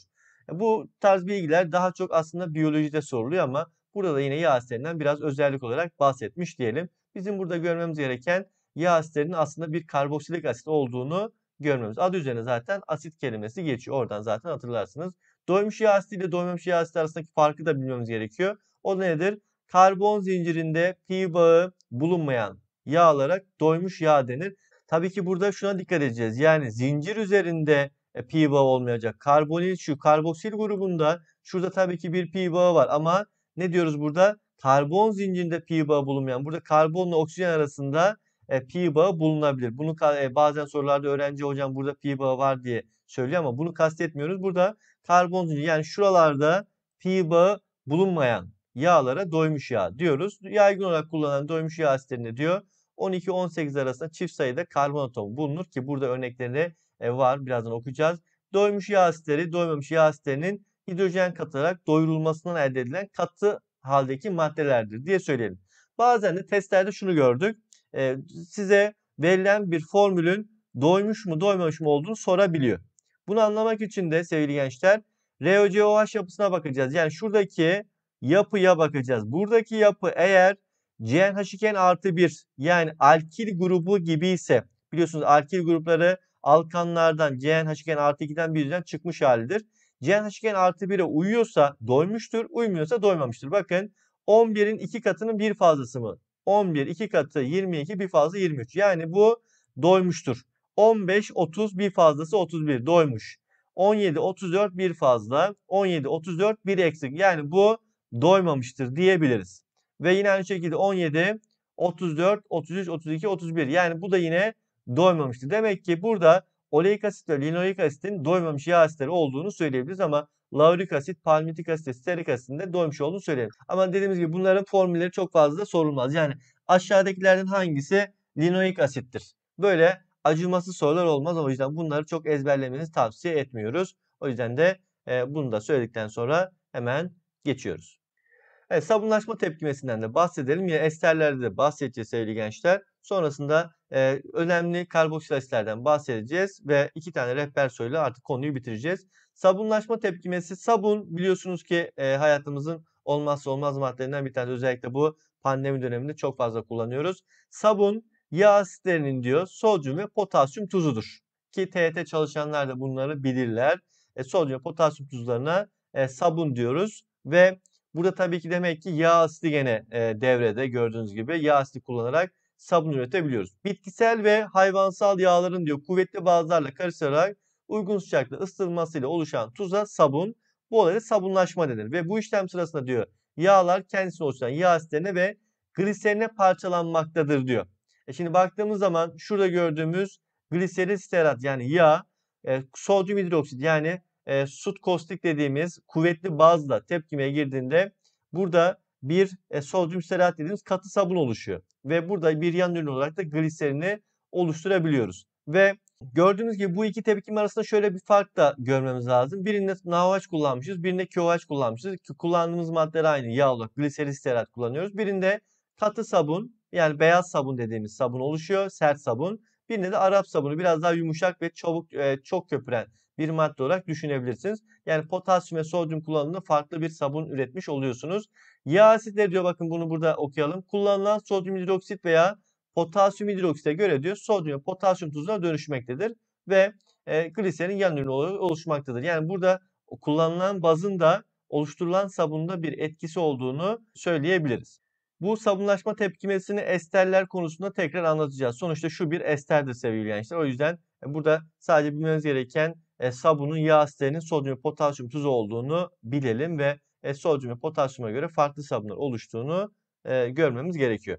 Speaker 1: Bu tarz bilgiler daha çok aslında biyolojide soruluyor ama burada da yine yağ asitlerinden biraz özellik olarak bahsetmiş diyelim. Bizim burada görmemiz gereken yağ asitlerinin aslında bir karboksilik asit olduğunu görmemiz. Adı üzerine zaten asit kelimesi geçiyor. Oradan zaten hatırlarsınız. Doymuş yağ asidi ile doymamış yağ asidi arasındaki farkı da bilmemiz gerekiyor. O nedir? Karbon zincirinde pi bağı bulunmayan yağ olarak doymuş yağ denir. Tabii ki burada şuna dikkat edeceğiz. Yani zincir üzerinde e, pi bağı olmayacak. Karbonil şu karboksil grubunda şurada tabii ki bir pi bağı var ama ne diyoruz burada? Karbon zincirinde pi bağı bulunmayan. Burada karbonla oksijen arasında e, pi bağı bulunabilir. Bunu e, bazen sorularda öğrenci hocam burada pi bağı var diye söylüyor ama bunu kastetmiyoruz. Burada karbon zinciri yani şuralarda pi bağı bulunmayan yağlara doymuş yağ diyoruz. Yaygın olarak kullanılan doymuş yağ asitlerinde diyor 12-18 arasında çift sayıda karbon atomu bulunur ki burada örneklerini e, var. Birazdan okuyacağız. Doymuş yağ asitleri, doymamış yağ asitlerinin hidrojen katarak doyurulmasından elde edilen katı haldeki maddelerdir diye söyleyelim. Bazen de testlerde şunu gördük. E, size verilen bir formülün doymuş mu doymamış mı olduğunu sorabiliyor. Bunu anlamak için de sevgili gençler ROCOH yapısına bakacağız. Yani şuradaki yapıya bakacağız. Buradaki yapı eğer CnH2n artı 1 yani alkil grubu gibi ise biliyorsunuz alkil grupları alkanlardan CnH2n artı 2'den bir yüzden çıkmış halidir. CnH2n artı 1'e uyuyorsa doymuştur, uymuyorsa doymamıştır. Bakın 11'in 2 katının bir fazlası mı? 11 2 katı 22 bir fazla 23. Yani bu doymuştur. 15 30 bir fazlası 31 doymuş. 17 34 bir fazla. 17 34 bir eksik. Yani bu doymamıştır diyebiliriz. Ve yine aynı şekilde 17 34 33 32 31. Yani bu da yine doymamıştı. Demek ki burada oleik asit ve linoleik asitin doymamış yağ asitleri olduğunu söyleyebiliriz ama laurik asit, palmitik asit, sterik asitin de doymuş olduğunu söyleyebiliriz. Ama dediğimiz gibi bunların formülleri çok fazla sorulmaz. Yani aşağıdakilerden hangisi linoleik asittir? Böyle acımasız sorular olmaz o yüzden bunları çok ezberlemenizi tavsiye etmiyoruz. O yüzden de e, bunu da söyledikten sonra hemen geçiyoruz. Evet, sabunlaşma tepkimesinden de bahsedelim. ya esterlerde de bahsedeceğiz sevgili gençler. Sonrasında e, önemli karbonhidratlerden bahsedeceğiz ve iki tane rehber söyle artık konuyu bitireceğiz. Sabunlaşma tepkimesi. Sabun biliyorsunuz ki e, hayatımızın olmazsa olmaz maddelerinden bir tanesi. Özellikle bu pandemi döneminde çok fazla kullanıyoruz. Sabun yağ asitlerinin diyor sodyum ve potasyum tuzudur. Ki TET çalışanlar da bunları bilirler. E, sodyum ve potasyum tuzlarına e, sabun diyoruz ve Burada tabii ki demek ki yağ asidi gene e, devrede gördüğünüz gibi yağ asidi kullanarak sabun üretebiliyoruz. Bitkisel ve hayvansal yağların diyor kuvvetli bazlarla karıştırarak uygun sıcakta ısıtılmasıyla oluşan tuza sabun. Bu olaya sabunlaşma denir. Ve bu işlem sırasında diyor yağlar kendisine oluşan yağ asitlerine ve gliserine parçalanmaktadır diyor. E şimdi baktığımız zaman şurada gördüğümüz gliserin sterat yani yağ, e, sodyum hidroksit yani e, sut kostik dediğimiz kuvvetli bazla tepkimeye girdiğinde burada bir e, sodyum stearat dediğimiz katı sabun oluşuyor. Ve burada bir yan ürün olarak da gliserini oluşturabiliyoruz. Ve gördüğünüz gibi bu iki tepkim arasında şöyle bir fark da görmemiz lazım. Birinde NaOH kullanmışız, birinde KOH kullanmışız. Kullandığımız maddeler aynı yağ olarak gliserin stearat kullanıyoruz. Birinde katı sabun yani beyaz sabun dediğimiz sabun oluşuyor, sert sabun. Birinde de Arap sabunu biraz daha yumuşak ve çabuk e, çok köpüren bir madde olarak düşünebilirsiniz. Yani potasyum ve sodyum kullanımında farklı bir sabun üretmiş oluyorsunuz. Yağ asitleri diyor bakın bunu burada okuyalım. Kullanılan sodyum hidroksit veya potasyum hidroksite göre diyor sodyum potasyum tuzuna dönüşmektedir ve e, gliserin yan ürünü oluşmaktadır. Yani burada kullanılan bazın da oluşturulan sabunda bir etkisi olduğunu söyleyebiliriz. Bu sabunlaşma tepkimesini esterler konusunda tekrar anlatacağız. Sonuçta şu bir esterdir sevgili gençler. O yüzden e, burada sadece bilmemiz gereken e, sabunun yağ asitlerinin sodyum, potasyum tuzu olduğunu bilelim ve e, sodyum ve potasyuma göre farklı sabunlar oluştuğunu e, görmemiz gerekiyor.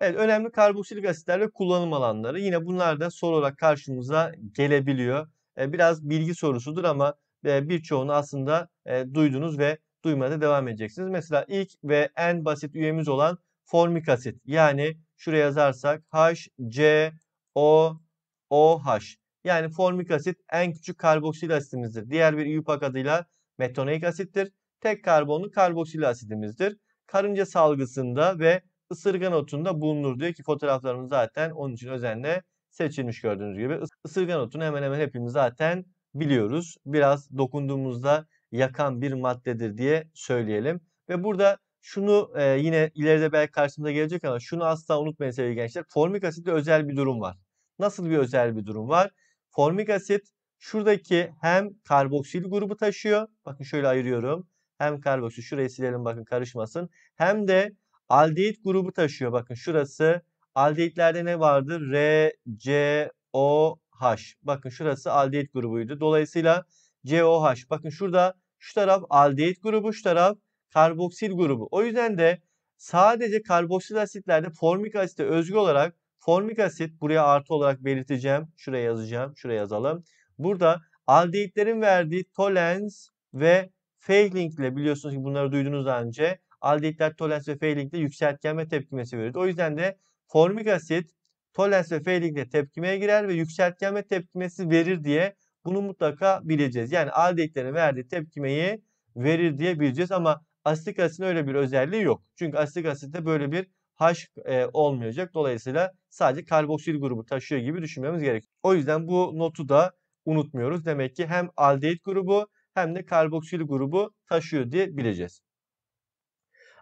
Speaker 1: Evet önemli karboksilik asitler ve kullanım alanları. Yine bunlar da soru olarak karşımıza gelebiliyor. E, biraz bilgi sorusudur ama e, birçoğunu aslında e, duydunuz ve duymaya da devam edeceksiniz. Mesela ilk ve en basit üyemiz olan formik asit. Yani şuraya yazarsak HCOOH. Yani formik asit en küçük karboksil asitimizdir. Diğer bir İUPAC adıyla metonik asittir. Tek karbonlu karboksil asidimizdir. Karınca salgısında ve ısırgan otunda bulunur diyor ki fotoğraflarımız zaten onun için özenle seçilmiş gördüğünüz gibi. Isırgan otunu hemen hemen hepimiz zaten biliyoruz. Biraz dokunduğumuzda yakan bir maddedir diye söyleyelim. Ve burada şunu e, yine ileride belki karşımıza gelecek ama şunu asla unutmayın sevgili gençler. Formik asitte özel bir durum var. Nasıl bir özel bir durum var? Formik asit Şuradaki hem karboksil grubu taşıyor. Bakın şöyle ayırıyorum. Hem karboksil şurayı silelim bakın karışmasın. Hem de aldehit grubu taşıyor. Bakın şurası aldehitlerde ne vardı? R, C, O, H. Bakın şurası aldehit grubuydu. Dolayısıyla COH. Bakın şurada şu taraf aldehit grubu, şu taraf karboksil grubu. O yüzden de sadece karboksil asitlerde formik asite özgü olarak formik asit buraya artı olarak belirteceğim. Şuraya yazacağım. Şuraya yazalım. Burada aldehitlerin verdiği tolens ve failing ile biliyorsunuz ki bunları duydunuz daha önce. Aldehitler tolens ve failing ile yükseltgenme tepkimesi verir. O yüzden de formik asit tolens ve failing ile tepkimeye girer ve yükseltgenme tepkimesi verir diye bunu mutlaka bileceğiz. Yani aldehitlerin verdiği tepkimeyi verir diye bileceğiz ama asitik asitin öyle bir özelliği yok. Çünkü asitik asitte böyle bir H e, olmayacak. Dolayısıyla sadece karboksil grubu taşıyor gibi düşünmemiz gerekiyor. O yüzden bu notu da unutmuyoruz. Demek ki hem aldehit grubu hem de karboksil grubu taşıyor diye bileceğiz.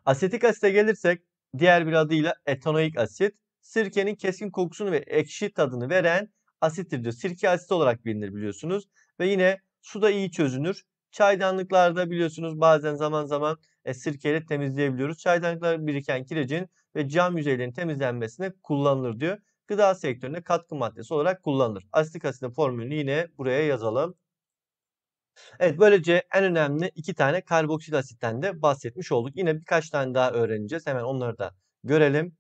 Speaker 1: Asetik asite gelirsek diğer bir adıyla etanoik asit sirkenin keskin kokusunu ve ekşi tadını veren asittir diyor. Sirke asit olarak bilinir biliyorsunuz ve yine suda iyi çözünür. Çaydanlıklarda biliyorsunuz bazen zaman zaman e, sirkeyle temizleyebiliyoruz. Çaydanlıklarda biriken kirecin ve cam yüzeylerin temizlenmesine kullanılır diyor gıda sektörüne katkı maddesi olarak kullanılır. Asitik asidin formülünü yine buraya yazalım. Evet böylece en önemli iki tane karboksil asitten de bahsetmiş olduk. Yine birkaç tane daha öğreneceğiz. Hemen onları da görelim.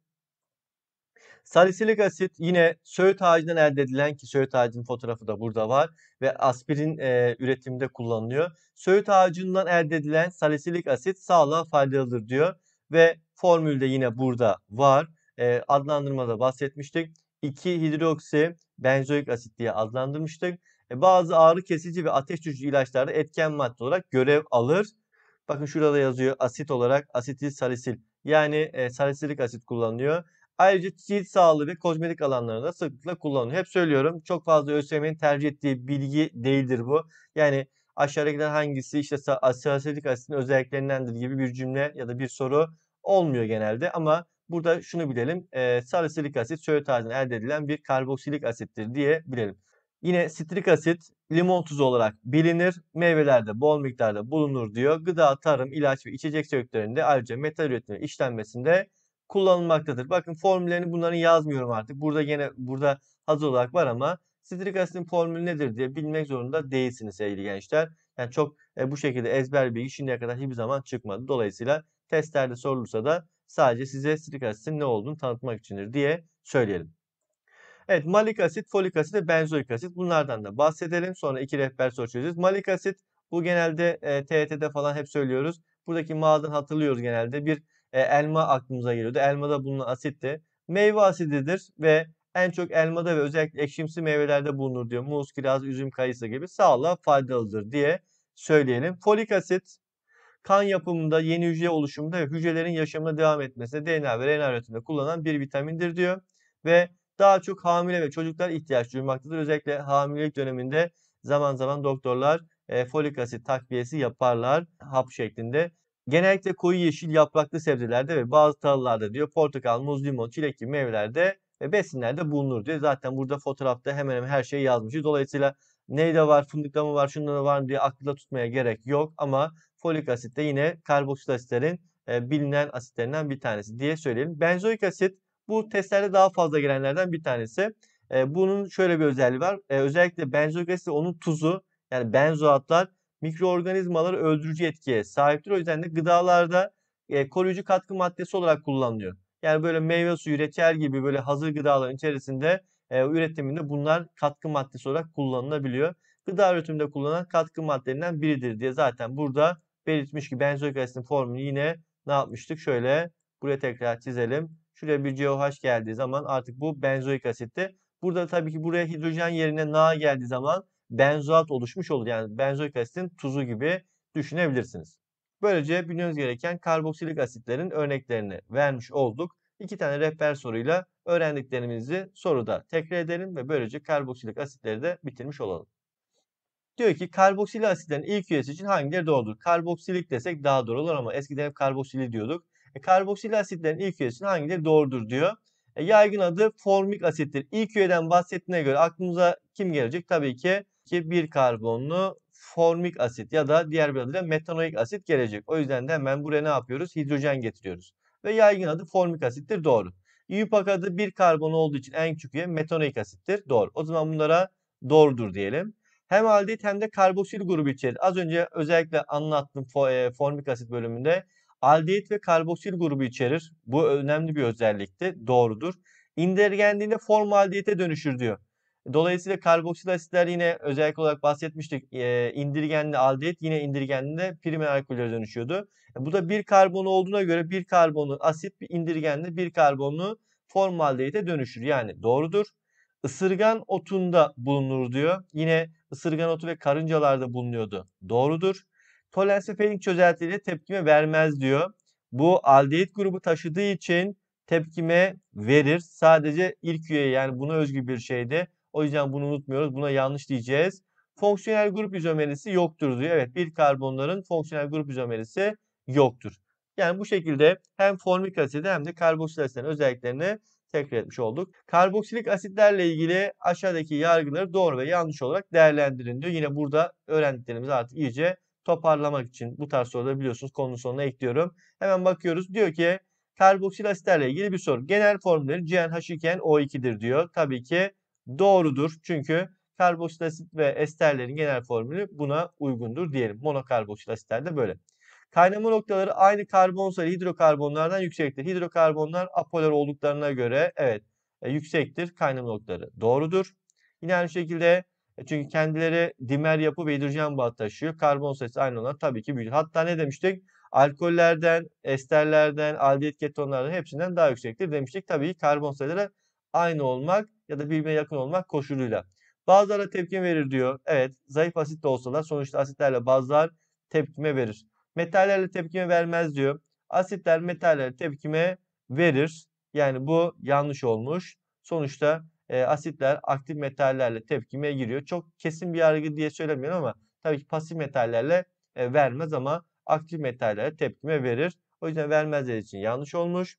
Speaker 1: Salisilik asit yine söğüt ağacından elde edilen ki söğüt ağacının fotoğrafı da burada var ve aspirin e, üretiminde kullanılıyor. Söğüt ağacından elde edilen salisilik asit sağlığa faydalıdır diyor ve formülde yine burada var adlandırmada bahsetmiştik. 2 hidroksi benzoik asit diye adlandırmıştık. E, bazı ağrı kesici ve ateş düşücü ilaçlarda etken madde olarak görev alır. Bakın şurada da yazıyor asit olarak asetil salisil. Yani e, salisilik asit kullanılıyor. Ayrıca cilt sağlığı ve kozmetik alanlarında sıklıkla kullanılıyor. Hep söylüyorum çok fazla ÖSYM'nin tercih ettiği bilgi değildir bu. Yani aşağıdakiler hangisi işte salisilik asitin özelliklerindendir gibi bir cümle ya da bir soru olmuyor genelde. Ama Burada şunu bilelim. E, salisilik asit soya tarzından elde edilen bir karboksilik asittir diye bilelim. Yine sitrik asit limon tuzu olarak bilinir. Meyvelerde bol miktarda bulunur diyor. Gıda, tarım, ilaç ve içecek sektöründe ayrıca metal üretimi işlenmesinde kullanılmaktadır. Bakın formüllerini bunların yazmıyorum artık. Burada yine burada hazır olarak var ama sitrik asitin formülü nedir diye bilmek zorunda değilsiniz sevgili gençler. Yani çok e, bu şekilde ezber bilgi şimdiye kadar hiçbir zaman çıkmadı. Dolayısıyla testlerde sorulursa da Sadece size sitrik asitin ne olduğunu tanıtmak içindir diye söyleyelim. Evet malik asit, folik asit ve benzoik asit bunlardan da bahsedelim. Sonra iki rehber soru çözeceğiz. Malik asit bu genelde e, TET'de falan hep söylüyoruz. Buradaki maden hatırlıyoruz genelde. Bir e, elma aklımıza geliyordu. da bulunan asitti. Meyve asididir ve en çok elmada ve özellikle ekşimsi meyvelerde bulunur diyor. Muz, kiraz, üzüm, kayısı gibi sağlığa faydalıdır diye söyleyelim. Folik asit kan yapımında yeni hücre oluşumunda ve hücrelerin yaşamına devam etmesine DNA ve RNA üretiminde kullanılan bir vitamindir diyor. Ve daha çok hamile ve çocuklar ihtiyaç duymaktadır. Özellikle hamilelik döneminde zaman zaman doktorlar e, folik asit takviyesi yaparlar hap şeklinde. Genellikle koyu yeşil yapraklı sebzelerde ve bazı tahıllarda diyor portakal, muz, limon, çilek gibi meyvelerde ve besinlerde bulunur diyor. Zaten burada fotoğrafta hemen hemen her şeyi yazmışız. Dolayısıyla neyde var, fındıkta mı var, şunda mı var diye aklıda tutmaya gerek yok ama folik asit de yine karboksil asitlerin e, bilinen asitlerinden bir tanesi diye söyleyelim. Benzoik asit bu testlerde daha fazla gelenlerden bir tanesi. E, bunun şöyle bir özelliği var. E, özellikle benzoik asit onun tuzu yani benzoatlar mikroorganizmaları öldürücü etkiye sahiptir. O yüzden de gıdalarda e, koruyucu katkı maddesi olarak kullanılıyor. Yani böyle meyve suyu, reçel gibi böyle hazır gıdaların içerisinde e, üretiminde bunlar katkı maddesi olarak kullanılabiliyor. Gıda üretiminde kullanılan katkı maddelerinden biridir diye zaten burada belirtmiş ki benzoik asitin formülü yine ne yapmıştık? Şöyle buraya tekrar çizelim. Şuraya bir COH geldiği zaman artık bu benzoik asitti. Burada tabii ki buraya hidrojen yerine Na geldiği zaman benzoat oluşmuş olur. Yani benzoik asitin tuzu gibi düşünebilirsiniz. Böylece bilmemiz gereken karboksilik asitlerin örneklerini vermiş olduk. İki tane rehber soruyla öğrendiklerimizi soruda tekrar edelim ve böylece karboksilik asitleri de bitirmiş olalım. Diyor ki karboksil asitlerin ilk üyesi için hangileri doğrudur? Karboksilik desek daha doğru olur ama eskiden hep karboksili diyorduk. E, karboksili asitlerin ilk üyesi için hangileri doğrudur diyor. E, yaygın adı formik asittir. İlk üyeden bahsettiğine göre aklımıza kim gelecek? Tabii ki ki bir karbonlu formik asit ya da diğer bir adıyla metanoik asit gelecek. O yüzden de hemen buraya ne yapıyoruz? Hidrojen getiriyoruz. Ve yaygın adı formik asittir. Doğru. İUPAC adı bir karbon olduğu için en küçük üye metanoik asittir. Doğru. O zaman bunlara doğrudur diyelim. Hem aldehit hem de karboksil grubu içerir. Az önce özellikle anlattım e, formik asit bölümünde. Aldehit ve karboksil grubu içerir. Bu önemli bir özellikti. Doğrudur. İndirgendiğinde formaldehite dönüşür diyor. Dolayısıyla karboksil asitler yine özellikle olarak bahsetmiştik. E, indirgenli aldehit yine indirgenli primer alkollere dönüşüyordu. E, bu da bir karbon olduğuna göre bir karbonu asit bir indirgenli bir karbonu formaldehite dönüşür. Yani doğrudur ısırgan otunda bulunur diyor. Yine ısırgan otu ve karıncalarda bulunuyordu. Doğrudur. Tolens ve Pelling çözeltileri tepkime vermez diyor. Bu aldehit grubu taşıdığı için tepkime verir. Sadece ilk üye yani buna özgü bir şeydi. O yüzden bunu unutmuyoruz. Buna yanlış diyeceğiz. Fonksiyonel grup izomerisi yoktur diyor. Evet bir karbonların fonksiyonel grup izomerisi yoktur. Yani bu şekilde hem formik asidi hem de karboksil asitlerin özelliklerini tekrar etmiş olduk. Karboksilik asitlerle ilgili aşağıdaki yargıları doğru ve yanlış olarak değerlendirin diyor. Yine burada öğrendiklerimizi artık iyice toparlamak için bu tarz soruları biliyorsunuz konunun sonuna ekliyorum. Hemen bakıyoruz. Diyor ki karboksil asitlerle ilgili bir soru. Genel formülleri CnH2nO2'dir diyor. Tabii ki doğrudur. Çünkü karboksil asit ve esterlerin genel formülü buna uygundur diyelim. Monokarboksil asitler de böyle. Kaynama noktaları aynı karbonsal hidrokarbonlardan yüksektir. Hidrokarbonlar apolar olduklarına göre evet e, yüksektir kaynama noktaları. Doğrudur. Yine aynı şekilde e, çünkü kendileri dimer yapı ve hidrojen bağı taşıyor. Karbon sayısı aynı olan tabii ki büyük. Hatta ne demiştik? Alkollerden, esterlerden, aldehit ketonlardan hepsinden daha yüksektir demiştik. Tabii ki karbon sayıları aynı olmak ya da birbirine yakın olmak koşuluyla. Bazılara tepkin verir diyor. Evet zayıf asit de olsalar sonuçta asitlerle bazılar tepkime verir. Metallerle tepkime vermez diyor. Asitler metallerle tepkime verir. Yani bu yanlış olmuş. Sonuçta e, asitler aktif metallerle tepkime giriyor. Çok kesin bir yargı diye söylemiyorum ama tabii ki pasif metallerle e, vermez ama aktif metallerle tepkime verir. O yüzden vermezler için yanlış olmuş.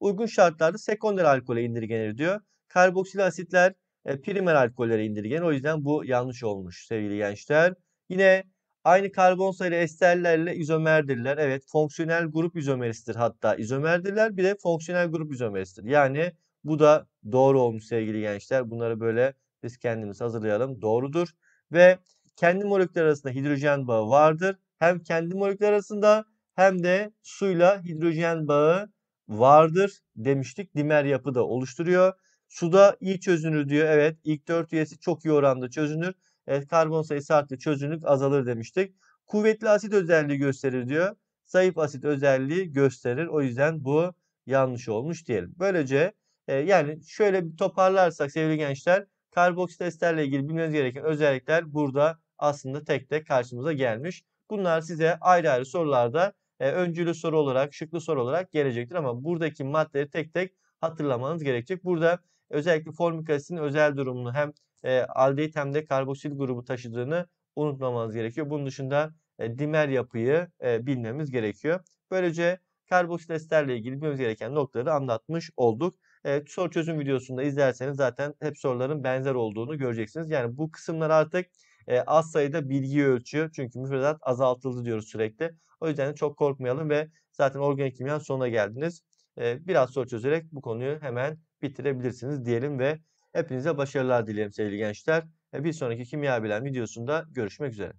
Speaker 1: Uygun şartlarda sekonder alkole indirgenir diyor. Karboksil asitler e, primer alkollere indirgen. O yüzden bu yanlış olmuş sevgili gençler. Yine Aynı karbon sayılı esterlerle izomerdirler. Evet fonksiyonel grup izomerisidir hatta izomerdirler. Bir de fonksiyonel grup izomerisidir. Yani bu da doğru olmuş sevgili gençler. Bunları böyle biz kendimiz hazırlayalım. Doğrudur. Ve kendi moleküller arasında hidrojen bağı vardır. Hem kendi moleküller arasında hem de suyla hidrojen bağı vardır demiştik. Dimer yapı da oluşturuyor. Suda iyi çözünür diyor. Evet ilk dört üyesi çok iyi oranda çözünür. Evet karbon sayısı arttı çözünürlük azalır demiştik. Kuvvetli asit özelliği gösterir diyor. Zayıf asit özelliği gösterir. O yüzden bu yanlış olmuş diyelim. Böylece e, yani şöyle bir toparlarsak sevgili gençler karboksit esterle ilgili bilmeniz gereken özellikler burada aslında tek tek karşımıza gelmiş. Bunlar size ayrı ayrı sorularda e, öncülü soru olarak, şıklı soru olarak gelecektir ama buradaki maddeleri tek tek hatırlamanız gerekecek. Burada özellikle formik asitin özel durumunu hem e, aldehit hem karboksil grubu taşıdığını unutmamamız gerekiyor. Bunun dışında e, dimer yapıyı e, bilmemiz gerekiyor. Böylece karboksil esterle ilgili bilmemiz gereken noktaları anlatmış olduk. E, soru çözüm videosunda izlerseniz zaten hep soruların benzer olduğunu göreceksiniz. Yani bu kısımlar artık e, az sayıda bilgi ölçüyor. Çünkü müfredat azaltıldı diyoruz sürekli. O yüzden çok korkmayalım ve zaten organik kimya sonuna geldiniz. E, biraz soru çözerek bu konuyu hemen bitirebilirsiniz diyelim ve Hepinize başarılar dilerim sevgili gençler. E, bir sonraki kimya bilen videosunda görüşmek üzere.